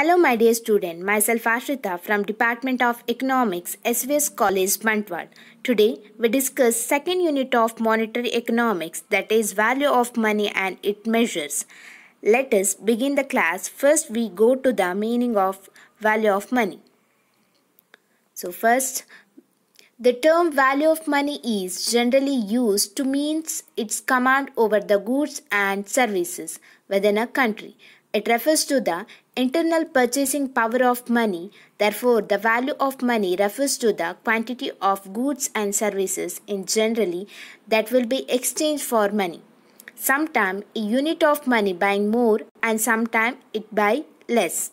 Hello my dear student, myself Ashrita from Department of Economics, SVS College, Mantwad. Today we discuss second unit of monetary economics that is value of money and its measures. Let us begin the class. First we go to the meaning of value of money. So first the term value of money is generally used to mean its command over the goods and services within a country. It refers to the internal purchasing power of money. Therefore, the value of money refers to the quantity of goods and services in generally that will be exchanged for money. Sometimes a unit of money buying more and sometimes it buy less.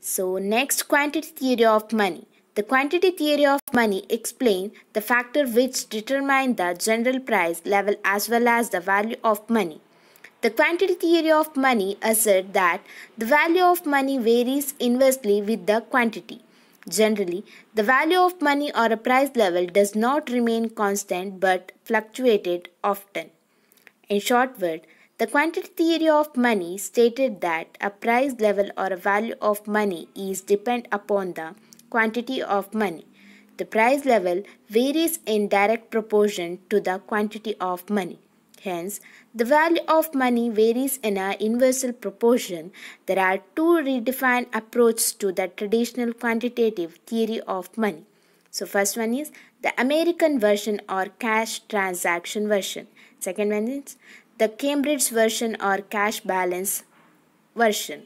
So next quantity theory of money. The quantity theory of money explains the factor which determine the general price level as well as the value of money. The quantity theory of money asserts that the value of money varies inversely with the quantity. Generally, the value of money or a price level does not remain constant but fluctuated often. In short word, the quantity theory of money stated that a price level or a value of money is depend upon the quantity of money. The price level varies in direct proportion to the quantity of money. Hence, the value of money varies in a inversal proportion. There are two redefined approaches to the traditional quantitative theory of money. So first one is the American version or cash transaction version. Second one is the Cambridge version or cash balance version.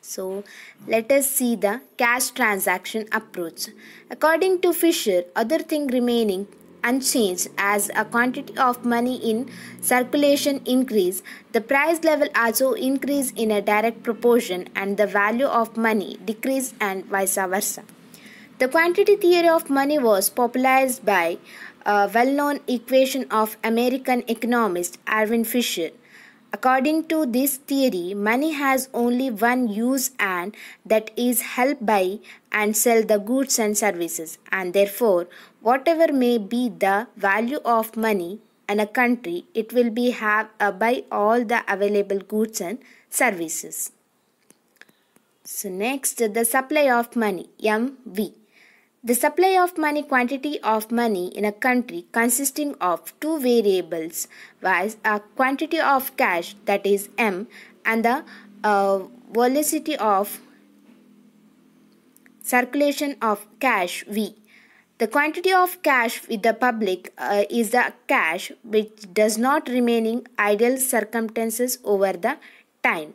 So let us see the cash transaction approach. According to Fisher, other thing remaining unchanged as a quantity of money in circulation increase the price level also increase in a direct proportion and the value of money decrease and vice versa the quantity theory of money was popularized by a well-known equation of american economist arvin fisher According to this theory, money has only one use and that is help buy and sell the goods and services and therefore whatever may be the value of money in a country it will be have uh, buy all the available goods and services. So next the supply of money MV the supply of money quantity of money in a country consisting of two variables was a quantity of cash that is M and the uh, velocity of circulation of cash V. The quantity of cash with the public uh, is the cash which does not remain in idle circumstances over the time.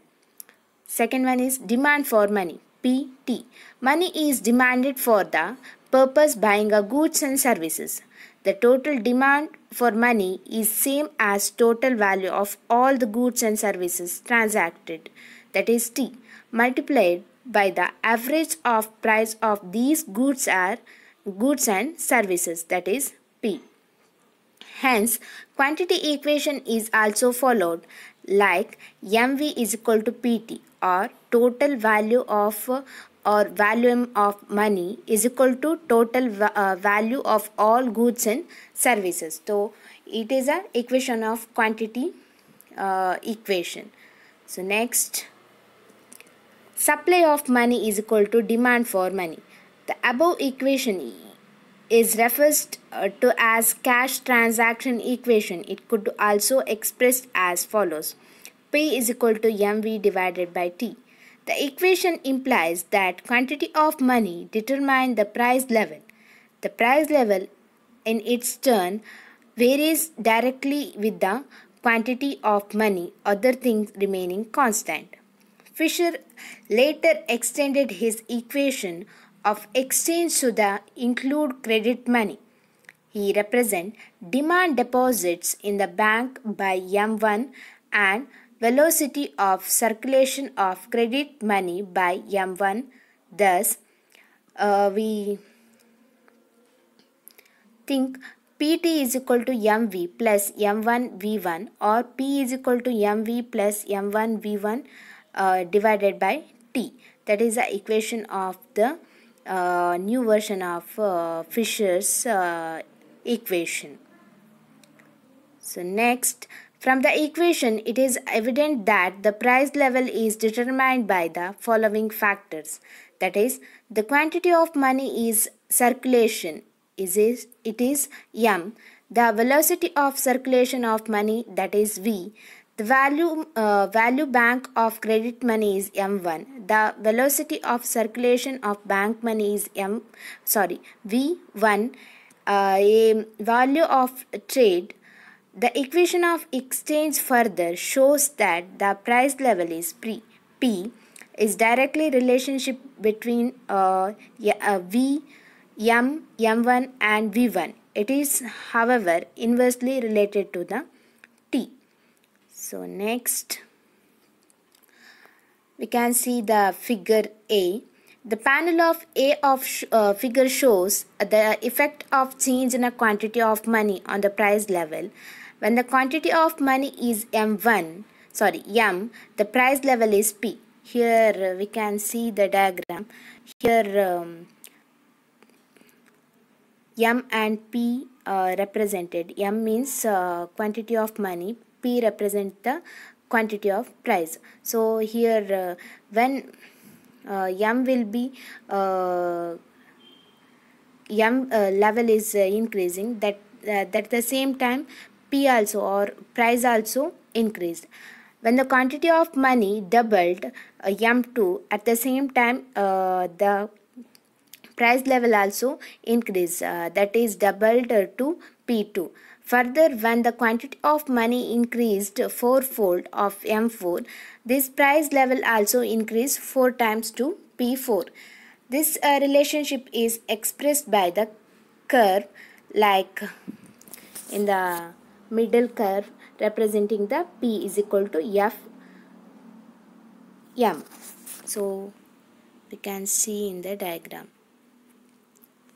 Second one is demand for money. PT. Money is demanded for the purpose buying a goods and services. The total demand for money is same as total value of all the goods and services transacted that is T multiplied by the average of price of these goods are goods and services that is P. Hence quantity equation is also followed like MV is equal to PT or total value of or volume of money is equal to total uh, value of all goods and services. So it is a equation of quantity uh, equation. So next, supply of money is equal to demand for money. The above equation is referred uh, to as cash transaction equation. It could also expressed as follows. P is equal to MV divided by T. The equation implies that quantity of money determines the price level. The price level in its turn varies directly with the quantity of money, other things remaining constant. Fisher later extended his equation of exchange to the include credit money. He represent demand deposits in the bank by M1 and velocity of circulation of credit money by M1. Thus, uh, we think PT is equal to MV plus M1 V1 or P is equal to MV plus M1 V1 uh, divided by T. That is the equation of the uh, new version of uh, Fisher's uh, equation. So next from the equation, it is evident that the price level is determined by the following factors. That is, the quantity of money is circulation. Is it is M. The velocity of circulation of money that is V. The value, uh, value bank of credit money is M1. The velocity of circulation of bank money is M, sorry, V1. Uh, a value of trade the equation of exchange further shows that the price level is pre, P is directly relationship between uh, uh V, M, M1 and V1. It is however inversely related to the T. So next we can see the figure A. The panel of A of sh uh, figure shows the effect of change in a quantity of money on the price level when the quantity of money is M1, sorry, M, the price level is P. Here uh, we can see the diagram. Here um, M and P are represented. M means uh, quantity of money. P represents the quantity of price. So here uh, when uh, M will be uh, M uh, level is uh, increasing that uh, that the same time P also or price also increased. When the quantity of money doubled, uh, M2 at the same time uh, the price level also increased uh, that is doubled uh, to P2. Further, when the quantity of money increased fourfold of M4, this price level also increased four times to P4. This uh, relationship is expressed by the curve like in the middle curve representing the P is equal to F M. So we can see in the diagram.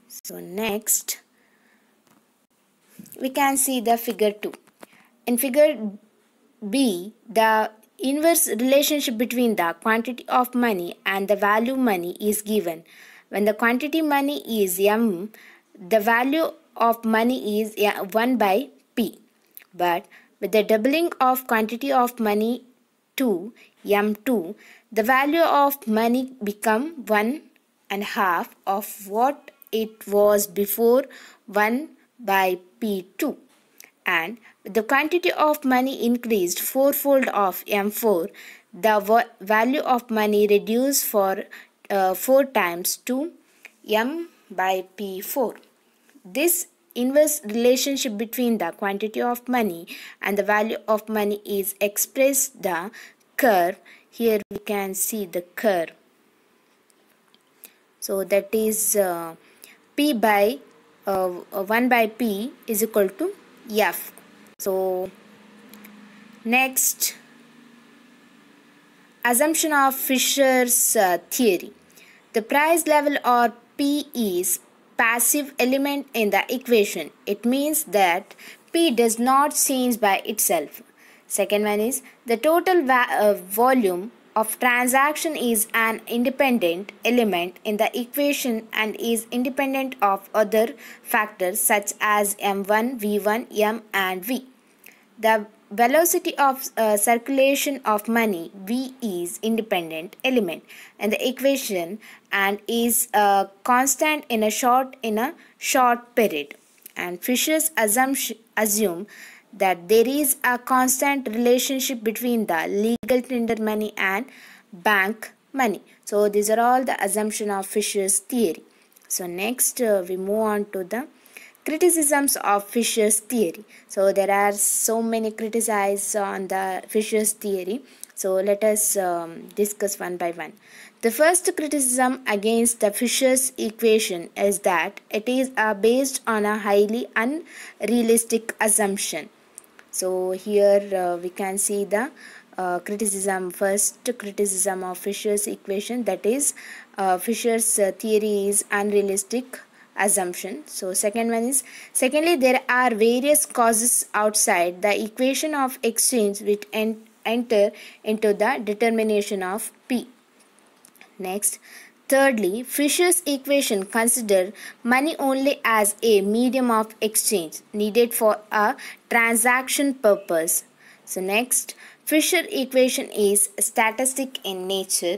So next we can see the figure 2. In figure B the inverse relationship between the quantity of money and the value money is given. When the quantity money is M the value of money is 1 by but with the doubling of quantity of money to M2, the value of money become one and half of what it was before 1 by P2 and the quantity of money increased fourfold of M4 the value of money reduced for uh, 4 times to M by P4 this inverse relationship between the quantity of money and the value of money is expressed the curve here we can see the curve so that is uh, p by uh, uh, 1 by p is equal to f so next assumption of fisher's uh, theory the price level or p is passive element in the equation. It means that P does not change by itself. Second one is the total uh, volume of transaction is an independent element in the equation and is independent of other factors such as M1, V1, M and V. The velocity of uh, circulation of money v is independent element and the equation and is a uh, constant in a short in a short period and fisher's assumption assume that there is a constant relationship between the legal tender money and bank money so these are all the assumption of fisher's theory so next uh, we move on to the criticisms of Fisher's theory. So there are so many criticisms on the Fisher's theory. So let us um, discuss one by one. The first criticism against the Fisher's equation is that it is uh, based on a highly unrealistic assumption. So here uh, we can see the uh, criticism first criticism of Fisher's equation that is uh, Fisher's uh, theory is unrealistic assumption so second one is secondly there are various causes outside the equation of exchange which en enter into the determination of p next thirdly fisher's equation consider money only as a medium of exchange needed for a transaction purpose so next fisher equation is statistic in nature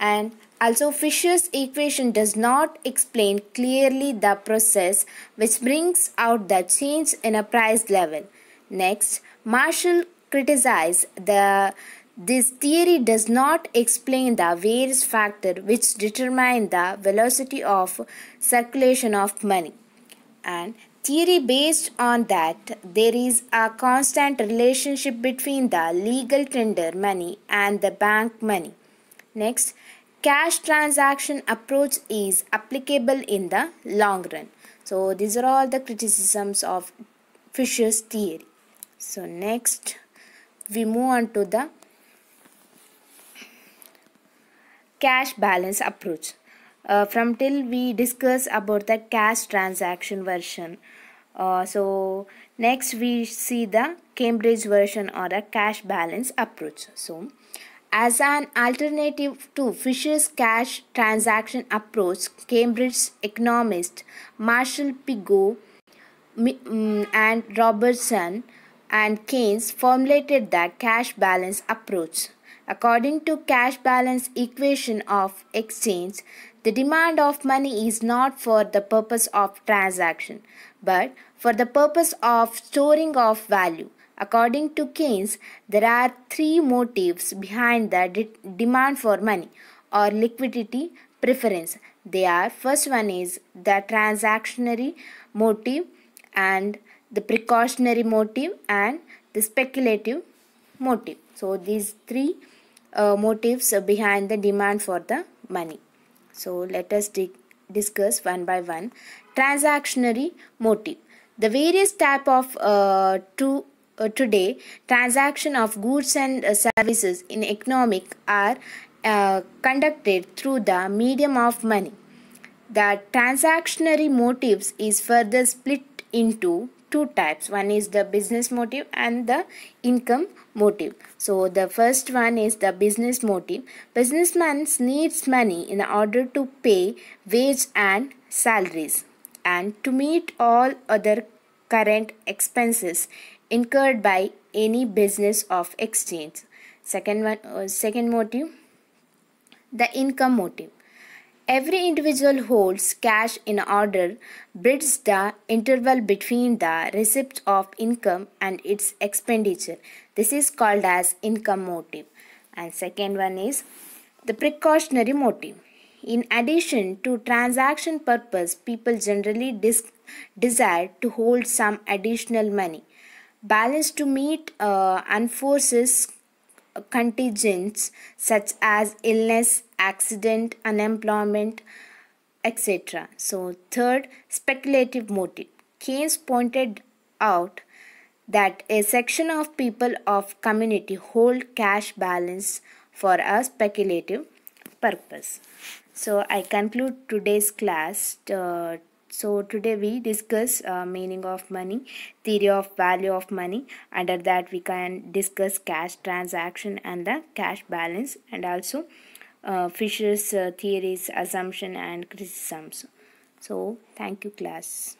and also, Fisher's equation does not explain clearly the process which brings out the change in a price level. Next, Marshall criticized the this theory does not explain the various factors which determine the velocity of circulation of money. And theory based on that there is a constant relationship between the legal tender money and the bank money. Next, cash transaction approach is applicable in the long run. So these are all the criticisms of Fisher's theory. So next we move on to the cash balance approach. Uh, from till we discuss about the cash transaction version. Uh, so next we see the Cambridge version or the cash balance approach. So as an alternative to Fisher's cash transaction approach, Cambridge economists Marshall Pigou mm, and Robertson and Keynes formulated the cash balance approach. According to cash balance equation of exchange, the demand of money is not for the purpose of transaction, but for the purpose of storing of value. According to Keynes, there are three motives behind the de demand for money or liquidity preference. They are first one is the transactionary motive and the precautionary motive and the speculative motive. So these three uh, motives behind the demand for the money. So let us discuss one by one transactionary motive the various type of uh, two uh, today, transaction of goods and uh, services in economic are uh, conducted through the medium of money. The transactionary motives is further split into two types one is the business motive and the income motive so the first one is the business motive businessman needs money in order to pay wage and salaries and to meet all other current expenses incurred by any business of exchange second one uh, second motive the income motive every individual holds cash in order bridges the interval between the receipt of income and its expenditure this is called as income motive and second one is the precautionary motive in addition to transaction purpose people generally desire to hold some additional money balance to meet uh, unforces contingents such as illness, accident, unemployment, etc. So, third, speculative motive. Keynes pointed out that a section of people of community hold cash balance for a speculative purpose. So, I conclude today's class. Uh, so today we discuss uh, meaning of money, theory of value of money. Under that we can discuss cash transaction and the cash balance and also uh, Fisher's uh, theories, assumption and criticisms. So thank you class.